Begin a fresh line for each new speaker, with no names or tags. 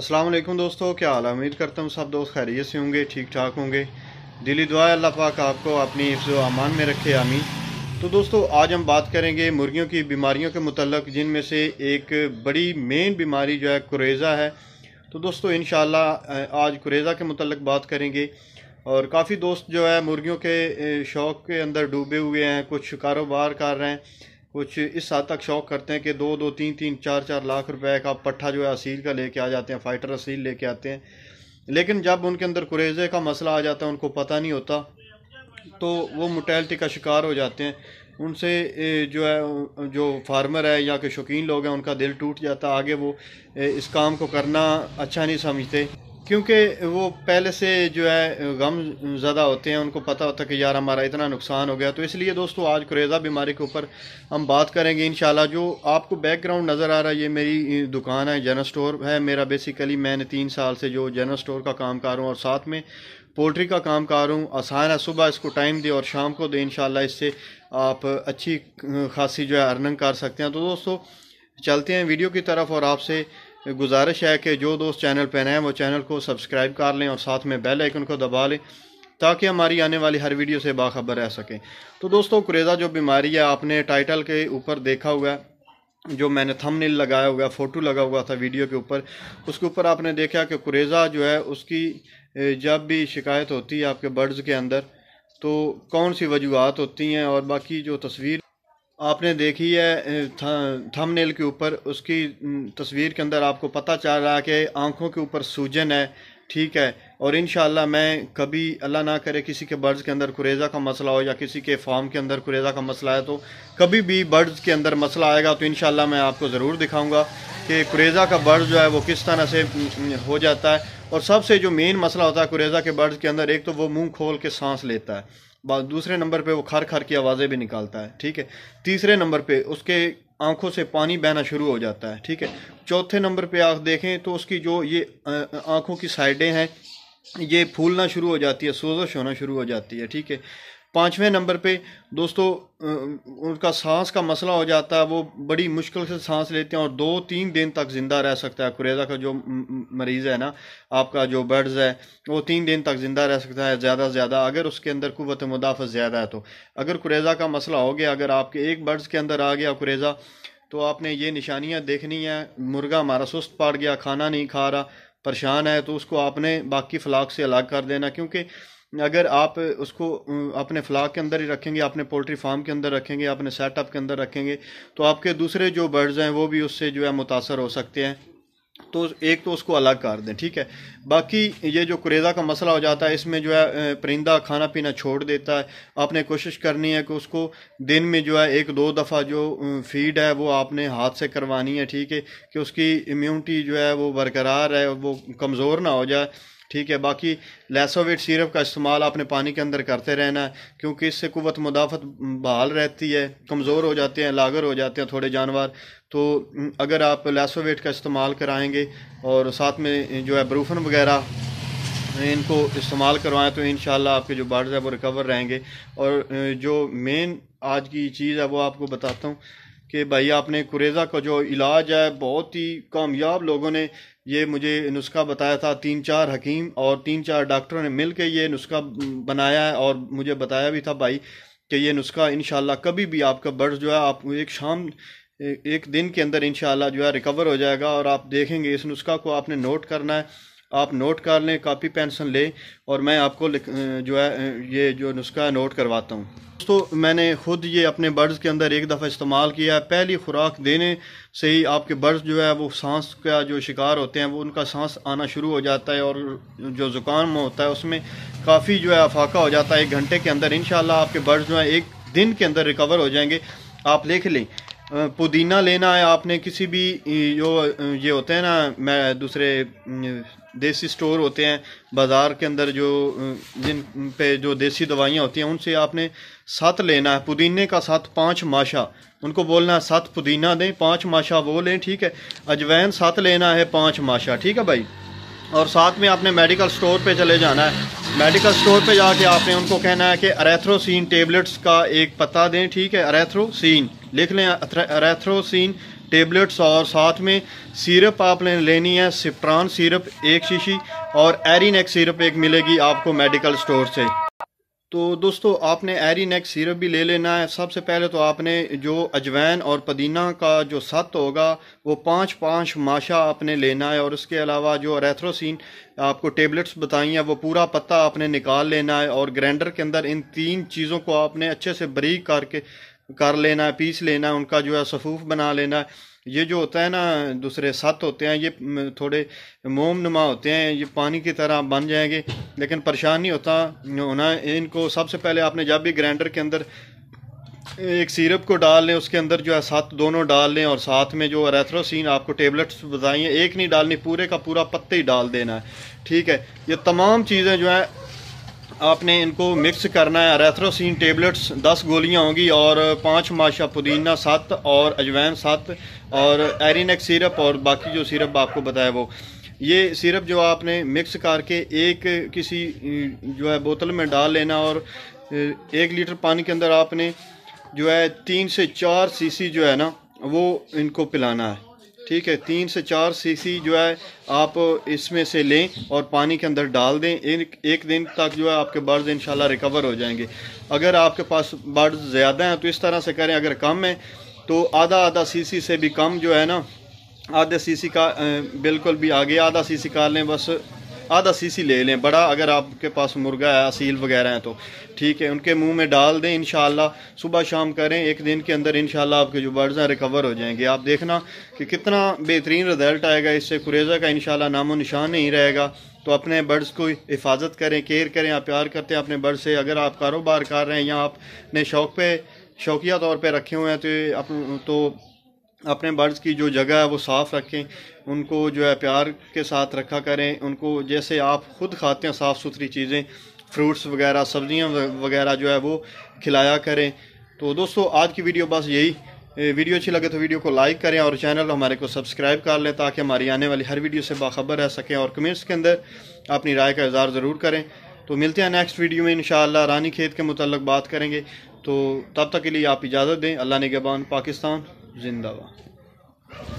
अस्सलाम वालेकुम दोस्तों क्या हाल उम्मीद करता हूँ सब दोस्त खैरियत से होंगे ठीक ठाक होंगे दिली दुआ अल्लाह पाक आपको अपनी हिफ्ज़ अमान में रखे आमीन तो दोस्तों आज हम बात करेंगे मुर्गियों की बीमारियों के मतलब जिनमें से एक बड़ी मेन बीमारी जो है कुरेज़ा है तो दोस्तों इन आज कुरेज़ा के मतलब बात करेंगे और काफ़ी दोस्त जो है मुर्गियों के शौक़ के अंदर डूबे हुए हैं कुछ कारोबार कर रहे हैं कुछ इस हद तक शौक करते हैं कि दो दो तीन तीन चार चार लाख रुपए का पट्ठा जो है असील का लेके आ जाते हैं फाइटर असील लेके आते हैं लेकिन जब उनके अंदर कुरेजे का मसला आ जाता है उनको पता नहीं होता तो वो मोटैलिटी का शिकार हो जाते हैं उनसे जो है जो फार्मर है या कि शौकीन लोग हैं उनका दिल टूट जाता आगे वो इस काम को करना अच्छा नहीं समझते क्योंकि वो पहले से जो है गम ज़्यादा होते हैं उनको पता होता है कि यार हमारा इतना नुकसान हो गया तो इसलिए दोस्तों आज कुरेज़ा बीमारी के ऊपर हम बात करेंगे इन जो आपको बैकग्राउंड नज़र आ रहा है ये मेरी दुकान है जनरल स्टोर है मेरा बेसिकली मैंने तीन साल से जो जनरल स्टोर का काम कर रहा हूँ और साथ में पोल्ट्री का काम कर हूँ आसान है सुबह इसको टाइम दे और शाम को दे इन इससे आप अच्छी खासी जो है अर्निंग कर सकते हैं तो दोस्तों चलते हैं वीडियो की तरफ और आपसे गुजारिश है कि जो दोस्त चैनल पर नए हैं वो चैनल को सब्सक्राइब कर लें और साथ में बेल आइकन को दबा लें ताकि हमारी आने वाली हर वीडियो से बाखबर रह सकें तो दोस्तों कुरेज़ा जो बीमारी है आपने टाइटल के ऊपर देखा हुआ है जो मैंने थंबनेल लगाया हुआ फ़ोटो लगा हुआ था वीडियो के ऊपर उसके ऊपर आपने देखा कि कुरेज़ा जो है उसकी जब भी शिकायत होती है आपके बर्ड्स के अंदर तो कौन सी वजूहत होती हैं और बाकी जो तस्वीर आपने देखी है थंबनेल के ऊपर उसकी तस्वीर के अंदर आपको पता चल रहा है कि आँखों के ऊपर सूजन है ठीक है और इन मैं कभी अल्लाह ना करे किसी के बर्ड्स के अंदर कुरेज़ा का मसला हो या किसी के फार्म के अंदर कुरेज़ा का मसला है तो कभी भी बर्ड्स के अंदर मसला आएगा तो इन मैं आपको ज़रूर दिखाऊंगा कि कुरेज़ा का बर्ड जो है वो किस तरह से हो जाता है और सबसे जो मेन मसला होता है कुरेज़ा के बर्ड्स के अंदर एक तो वो मुँह खोल के सांस लेता है दूसरे नंबर पे वो खर खर की आवाज़ें भी निकालता है ठीक है तीसरे नंबर पे उसके आंखों से पानी बहना शुरू हो जाता है ठीक है चौथे नंबर पे आप देखें तो उसकी जो ये आंखों की साइडें हैं ये फूलना शुरू हो जाती है सोजश होना शुरू हो जाती है ठीक है पाँचवें नंबर पे दोस्तों उनका सांस का मसला हो जाता है वो बड़ी मुश्किल से सांस लेते हैं और दो तीन दिन तक ज़िंदा रह सकता है कुरेजा का जो मरीज़ है ना आपका जो बर्ड्स है वो तीन दिन तक ज़िंदा रह सकता है ज़्यादा से ज़्यादा अगर उसके अंदर कुत मुदाफ़त ज़्यादा है तो अगर कुरेजा का मसला हो गया अगर आपके एक बर्ड्स के अंदर आ गया कुरेजा तो आपने ये निशानियाँ देखनी है मुर्गा हमारा सुस्त पड़ गया खाना नहीं खा रहा परेशान है तो उसको आपने बाकी फ्लाक से अलग कर देना क्योंकि अगर आप उसको अपने फ्लाक के अंदर ही रखेंगे अपने पोल्ट्री फार्म के अंदर रखेंगे अपने सेटअप के अंदर रखेंगे तो आपके दूसरे जो बर्ड्स हैं वो भी उससे जो है मुतासर हो सकते हैं तो एक तो उसको अलग कर दें ठीक है बाकी ये जो कुरेज़ा का मसला हो जाता है इसमें जो है परिंदा खाना पीना छोड़ देता है आपने कोशिश करनी है कि उसको दिन में जो है एक दो दफ़ा जो फीड है वो आपने हाथ से करवानी है ठीक है कि उसकी इम्यूनिटी जो है वो बरकरार है वो कमज़ोर ना हो जाए ठीक है बाकी लेसोवेट सिरप का इस्तेमाल आपने पानी के अंदर करते रहना है क्योंकि इससे कुत मुदाफ़त बहाल रहती है कमज़ोर हो जाते हैं लागर हो जाते हैं थोड़े जानवर तो अगर आप लैसोवेट का इस्तेमाल कराएंगे और साथ में जो है ब्रूफन वगैरह इनको इस्तेमाल करवाएं तो इन आपके जो बर्ड्स हैं वो रिकवर रहेंगे और जो मेन आज की चीज़ है वो आपको बताता हूँ कि भाई आपने कुरेज़ा का जो इलाज है बहुत ही कामयाब लोगों ने ये मुझे नुस्खा बताया था तीन चार हकीम और तीन चार डॉक्टरों ने मिल के ये नुस्खा बनाया है और मुझे बताया भी था भाई कि ये नुस्खा इन कभी भी आपका बर्ड्स जो है आप एक शाम एक दिन के अंदर इन जो है रिकवर हो जाएगा और आप देखेंगे इस नुस्खा को आपने नोट करना है आप नोट कर लें कापी पेंसिल लें और मैं आपको जो है ये जो नुस्खा है नोट करवाता हूँ दोस्तों मैंने ख़ुद ये अपने बर्ड्स के अंदर एक दफ़ा इस्तेमाल किया है पहली खुराक देने से ही आपके बर्ड्स जो है वो सांस का जो शिकार होते हैं वो उनका सांस आना शुरू हो जाता है और जो ज़ुकाम होता है उसमें काफ़ी जो है अफाका हो जाता है एक घंटे के अंदर इन आपके बर्ड्स जो है एक दिन के अंदर रिकवर हो जाएंगे आप लिख लें पुदीना लेना है आपने किसी भी जो ये होते हैं ना मैं दूसरे देसी स्टोर होते हैं बाज़ार के अंदर जो जिन पे जो देसी दवाइयाँ होती हैं उनसे आपने साथ लेना है पुदीने का साथ पाँच माशा उनको बोलना है साथ पुदीना दें पाँच माशा वो लें ठीक है अजवैन साथ लेना है पाँच माशा ठीक है भाई और साथ में आपने मेडिकल स्टोर पे चले जाना है मेडिकल स्टोर पे जाके आपने उनको कहना है कि अरेथ्रोसिन टेबलेट्स का एक पता दें ठीक है अरेथ्रोसिन लिख लें अरेथ्रोसिन टेबलेट्स और साथ में सिरप आपने लेनी है सिप्रॉन सिरप एक शीशी और एरिनेक सिरप एक मिलेगी आपको मेडिकल स्टोर से तो दोस्तों आपने एरी नेक सीरप भी ले लेना है सबसे पहले तो आपने जो अजवैन और पदीना का जो सत होगा वो पाँच पाँच माशा आपने लेना है और उसके अलावा जो रेथ्रोसिन आपको टेबलेट्स बताई हैं वो पूरा पत्ता आपने निकाल लेना है और ग्राइंडर के अंदर इन तीन चीज़ों को आपने अच्छे से बरीक करके कर लेना पीस लेना उनका जो है सफूफ बना लेना ये जो होता है ना दूसरे सत होते हैं ये थोड़े मोम नुमा होते हैं ये पानी की तरह बन जाएंगे लेकिन परेशान नहीं होता होना इनको सबसे पहले आपने जब भी ग्राइंडर के अंदर एक सिरप को डाल लें उसके अंदर जो है सात दोनों डाल लें और साथ में जो एरेथ्रोसिन आपको टेबलेट्स बताइए एक नहीं डालनी पूरे का पूरा पत्ते ही डाल देना है ठीक है ये तमाम चीज़ें जो है आपने इनको मिक्स करना है रेथ्रोसिन टेबलेट्स दस गोलियां होंगी और पांच माशा पुदीना सात और अजवैन सात और एरिनक सिरप और बाकी जो सिरप आपको बताया वो ये सिरप जो आपने मिक्स करके एक किसी जो है बोतल में डाल लेना और एक लीटर पानी के अंदर आपने जो है तीन से चार सीसी जो है ना वो इनको पिलाना है ठीक है तीन से चार सीसी जो है आप इसमें से लें और पानी के अंदर डाल दें एक एक दिन तक जो है आपके बर्ड्स इन रिकवर हो जाएंगे अगर आपके पास बर्ड्स ज़्यादा हैं तो इस तरह से करें अगर कम है तो आधा आधा सीसी से भी कम जो है ना आधे सीसी का बिल्कुल भी आगे आधा सीसी का लें बस आधा सीसी ले लें बड़ा अगर आपके पास मुर्गा है असील वगैरह हैं तो ठीक है उनके मुंह में डाल दें इन सुबह शाम करें एक दिन के अंदर इन आपके जो बर्ड्स हैं रिकवर हो जाएंगे आप देखना कि कितना बेहतरीन रिजल्ट आएगा इससे कुरेजा का इन नामो निशान नहीं रहेगा तो अपने बर्ड्स को हिफाजत करें केयर करें आप प्यार करते हैं अपने बर्ड से अगर आप कारोबार कर रहे हैं या आपने शौक पे शौकिया तौर पर रखे हुए हैं तो आप तो अपने बर्ड्स की जो जगह है वो साफ़ रखें उनको जो है प्यार के साथ रखा करें उनको जैसे आप खुद खाते हैं साफ़ सुथरी चीज़ें फ्रूट्स वगैरह सब्जियां वगैरह जो है वो खिलाया करें तो दोस्तों आज की वीडियो बस यही वीडियो अच्छी लगे तो वीडियो को लाइक करें और चैनल हमारे को सब्सक्राइब कर लें ताकि हमारी आने वाली हर वीडियो से बाखबर रह सकें और कमेंट्स के अंदर अपनी राय का इजहार ज़रूर करें तो मिलते हैं नेक्स्ट वीडियो में इन रानी खेत के मुतल बात करेंगे तो तब तक के लिए आप इजाज़त दें अल्लाह ने पाकिस्तान जिंदाबाद